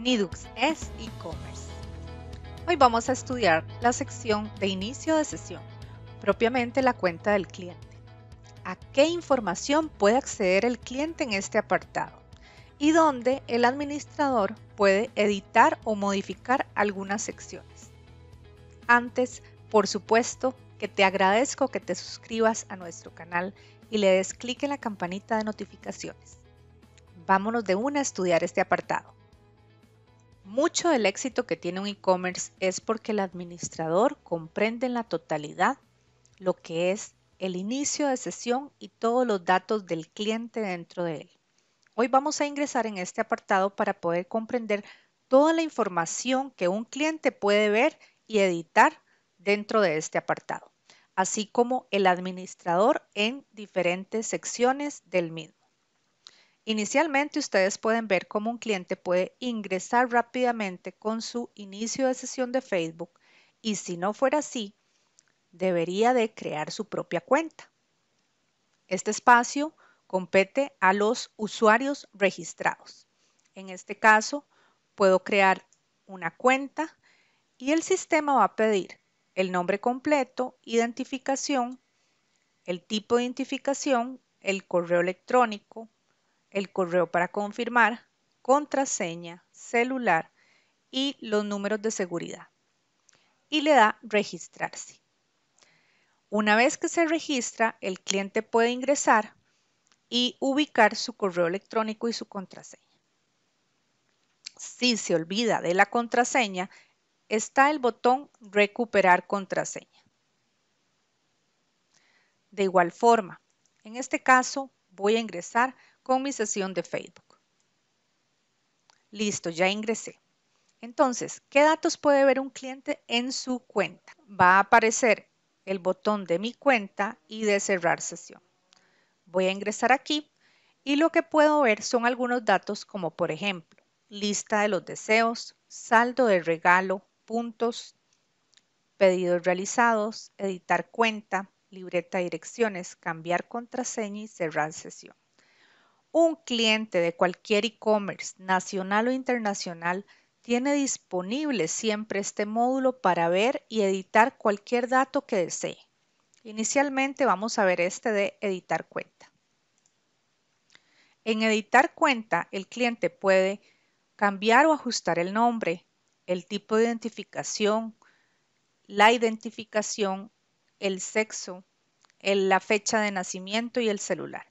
Nidux es e-commerce. Hoy vamos a estudiar la sección de inicio de sesión, propiamente la cuenta del cliente. ¿A qué información puede acceder el cliente en este apartado? Y dónde el administrador puede editar o modificar algunas secciones. Antes, por supuesto, que te agradezco que te suscribas a nuestro canal y le des clic en la campanita de notificaciones. Vámonos de una a estudiar este apartado. Mucho del éxito que tiene un e-commerce es porque el administrador comprende en la totalidad lo que es el inicio de sesión y todos los datos del cliente dentro de él. Hoy vamos a ingresar en este apartado para poder comprender toda la información que un cliente puede ver y editar dentro de este apartado, así como el administrador en diferentes secciones del mismo. Inicialmente ustedes pueden ver cómo un cliente puede ingresar rápidamente con su inicio de sesión de Facebook y si no fuera así, debería de crear su propia cuenta. Este espacio compete a los usuarios registrados. En este caso, puedo crear una cuenta y el sistema va a pedir el nombre completo, identificación, el tipo de identificación, el correo electrónico, el correo para confirmar, contraseña, celular y los números de seguridad. Y le da registrarse. Una vez que se registra, el cliente puede ingresar y ubicar su correo electrónico y su contraseña. Si se olvida de la contraseña, está el botón Recuperar contraseña. De igual forma, en este caso voy a ingresar con mi sesión de Facebook. Listo, ya ingresé. Entonces, ¿qué datos puede ver un cliente en su cuenta? Va a aparecer el botón de mi cuenta y de cerrar sesión. Voy a ingresar aquí y lo que puedo ver son algunos datos como por ejemplo, lista de los deseos, saldo de regalo, puntos, pedidos realizados, editar cuenta, libreta de direcciones, cambiar contraseña y cerrar sesión. Un cliente de cualquier e-commerce, nacional o internacional, tiene disponible siempre este módulo para ver y editar cualquier dato que desee. Inicialmente vamos a ver este de editar cuenta. En editar cuenta, el cliente puede cambiar o ajustar el nombre, el tipo de identificación, la identificación, el sexo, la fecha de nacimiento y el celular.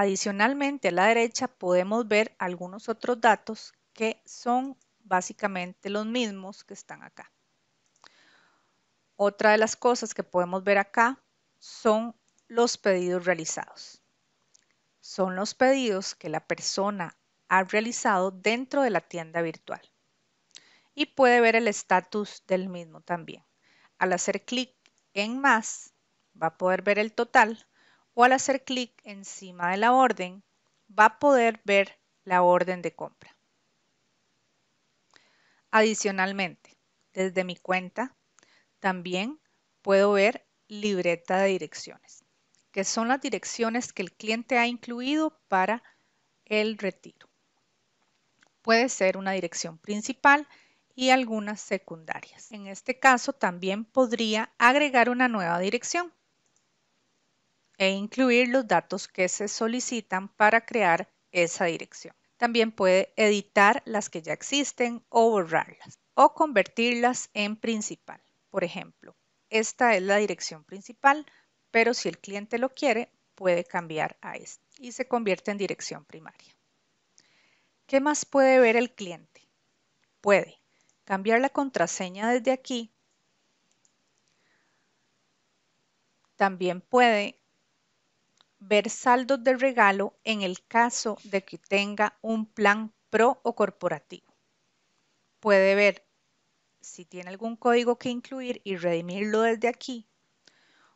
Adicionalmente, a la derecha podemos ver algunos otros datos que son básicamente los mismos que están acá. Otra de las cosas que podemos ver acá son los pedidos realizados. Son los pedidos que la persona ha realizado dentro de la tienda virtual. Y puede ver el estatus del mismo también. Al hacer clic en más, va a poder ver el total al hacer clic encima de la orden va a poder ver la orden de compra. Adicionalmente, desde mi cuenta también puedo ver libreta de direcciones, que son las direcciones que el cliente ha incluido para el retiro. Puede ser una dirección principal y algunas secundarias. En este caso también podría agregar una nueva dirección e incluir los datos que se solicitan para crear esa dirección. También puede editar las que ya existen o borrarlas o convertirlas en principal. Por ejemplo, esta es la dirección principal, pero si el cliente lo quiere, puede cambiar a esta y se convierte en dirección primaria. ¿Qué más puede ver el cliente? Puede cambiar la contraseña desde aquí. También puede ver saldos de regalo en el caso de que tenga un plan pro o corporativo. Puede ver si tiene algún código que incluir y redimirlo desde aquí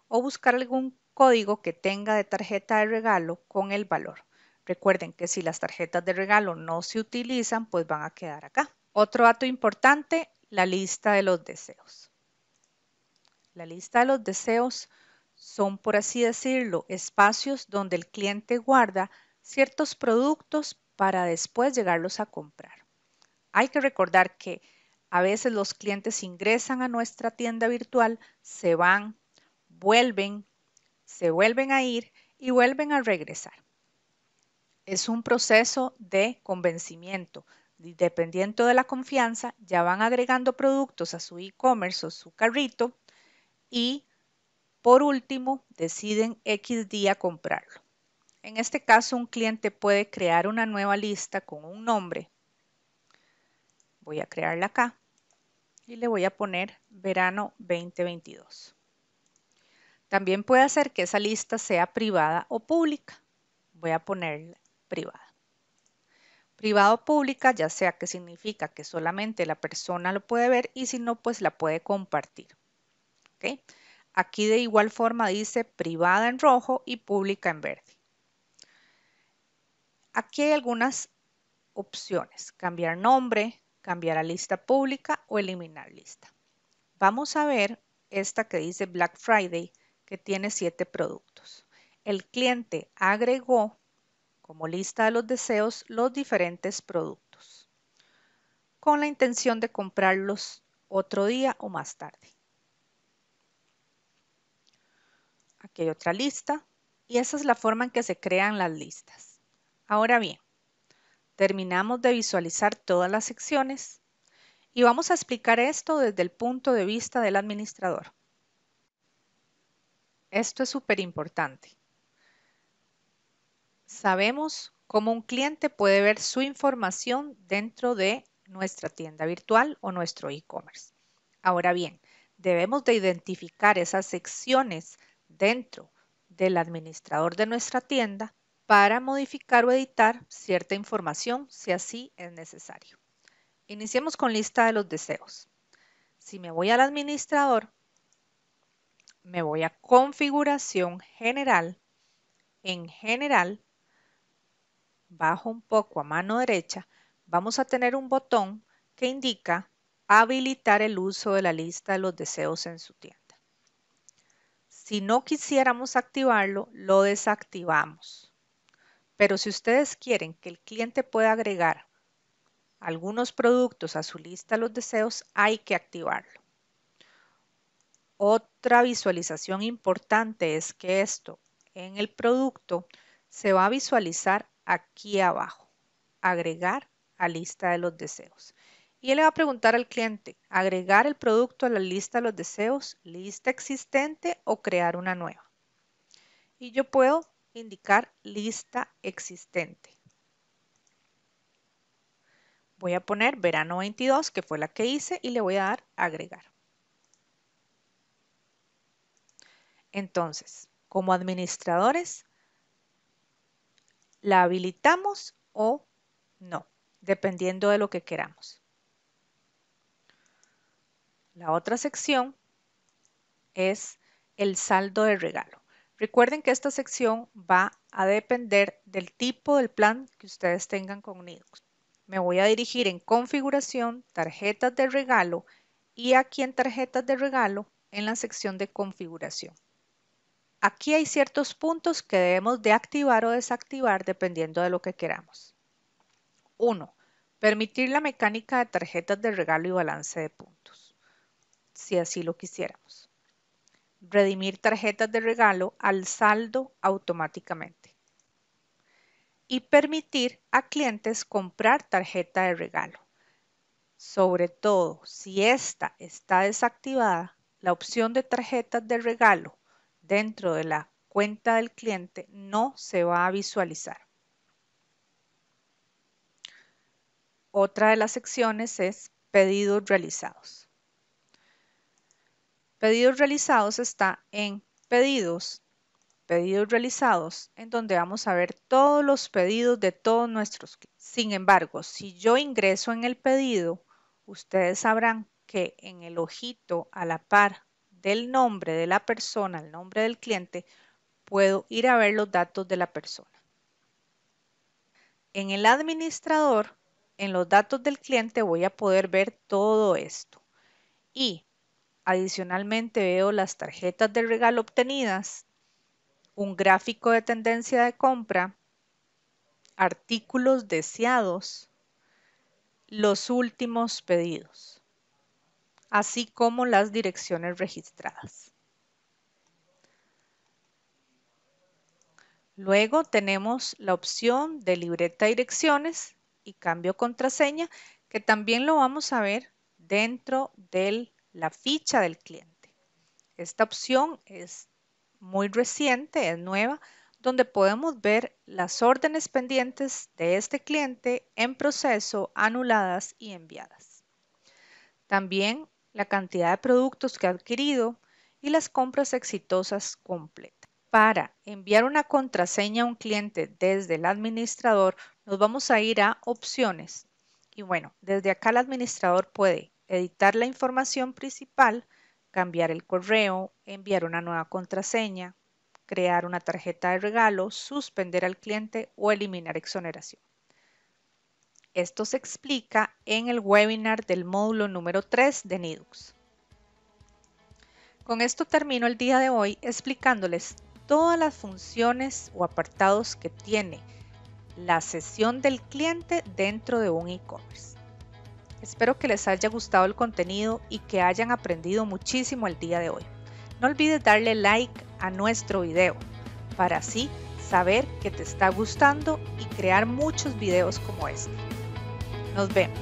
o buscar algún código que tenga de tarjeta de regalo con el valor. Recuerden que si las tarjetas de regalo no se utilizan, pues van a quedar acá. Otro dato importante, la lista de los deseos. La lista de los deseos son, por así decirlo, espacios donde el cliente guarda ciertos productos para después llegarlos a comprar. Hay que recordar que a veces los clientes ingresan a nuestra tienda virtual, se van, vuelven, se vuelven a ir y vuelven a regresar. Es un proceso de convencimiento. Dependiendo de la confianza, ya van agregando productos a su e-commerce o su carrito y por último, deciden X día comprarlo. En este caso, un cliente puede crear una nueva lista con un nombre. Voy a crearla acá y le voy a poner verano 2022. También puede hacer que esa lista sea privada o pública. Voy a poner privada. Privada o pública, ya sea que significa que solamente la persona lo puede ver y si no, pues la puede compartir. ¿Okay? Aquí de igual forma dice privada en rojo y pública en verde. Aquí hay algunas opciones, cambiar nombre, cambiar a lista pública o eliminar lista. Vamos a ver esta que dice Black Friday, que tiene siete productos. El cliente agregó como lista de los deseos los diferentes productos con la intención de comprarlos otro día o más tarde. Aquí hay otra lista. Y esa es la forma en que se crean las listas. Ahora bien, terminamos de visualizar todas las secciones y vamos a explicar esto desde el punto de vista del administrador. Esto es súper importante. Sabemos cómo un cliente puede ver su información dentro de nuestra tienda virtual o nuestro e-commerce. Ahora bien, debemos de identificar esas secciones dentro del administrador de nuestra tienda para modificar o editar cierta información si así es necesario. Iniciemos con lista de los deseos. Si me voy al administrador, me voy a configuración general. En general, bajo un poco a mano derecha, vamos a tener un botón que indica habilitar el uso de la lista de los deseos en su tienda. Si no quisiéramos activarlo, lo desactivamos. Pero si ustedes quieren que el cliente pueda agregar algunos productos a su lista de los deseos, hay que activarlo. Otra visualización importante es que esto en el producto se va a visualizar aquí abajo, agregar a lista de los deseos y él le va a preguntar al cliente, agregar el producto a la lista de los deseos, lista existente o crear una nueva. Y yo puedo indicar lista existente. Voy a poner verano 22, que fue la que hice, y le voy a dar agregar. Entonces, como administradores, la habilitamos o no, dependiendo de lo que queramos. La otra sección es el saldo de regalo. Recuerden que esta sección va a depender del tipo del plan que ustedes tengan con Linux. Me voy a dirigir en configuración, tarjetas de regalo y aquí en tarjetas de regalo en la sección de configuración. Aquí hay ciertos puntos que debemos de activar o desactivar dependiendo de lo que queramos. 1. Permitir la mecánica de tarjetas de regalo y balance de puntos si así lo quisiéramos. Redimir tarjetas de regalo al saldo automáticamente. Y permitir a clientes comprar tarjeta de regalo. Sobre todo si esta está desactivada, la opción de tarjetas de regalo dentro de la cuenta del cliente no se va a visualizar. Otra de las secciones es pedidos realizados. Pedidos realizados está en pedidos, pedidos realizados, en donde vamos a ver todos los pedidos de todos nuestros. Sin embargo, si yo ingreso en el pedido, ustedes sabrán que en el ojito a la par del nombre de la persona, el nombre del cliente, puedo ir a ver los datos de la persona. En el administrador, en los datos del cliente voy a poder ver todo esto. Y Adicionalmente veo las tarjetas de regalo obtenidas, un gráfico de tendencia de compra, artículos deseados, los últimos pedidos, así como las direcciones registradas. Luego tenemos la opción de libreta direcciones y cambio contraseña, que también lo vamos a ver dentro del la ficha del cliente. Esta opción es muy reciente, es nueva, donde podemos ver las órdenes pendientes de este cliente en proceso, anuladas y enviadas. También la cantidad de productos que ha adquirido y las compras exitosas completas. Para enviar una contraseña a un cliente desde el administrador, nos vamos a ir a opciones. Y bueno, desde acá el administrador puede editar la información principal, cambiar el correo, enviar una nueva contraseña, crear una tarjeta de regalo, suspender al cliente o eliminar exoneración. Esto se explica en el webinar del módulo número 3 de NIDUX. Con esto termino el día de hoy explicándoles todas las funciones o apartados que tiene la sesión del cliente dentro de un e-commerce. Espero que les haya gustado el contenido y que hayan aprendido muchísimo el día de hoy. No olvides darle like a nuestro video para así saber que te está gustando y crear muchos videos como este. Nos vemos.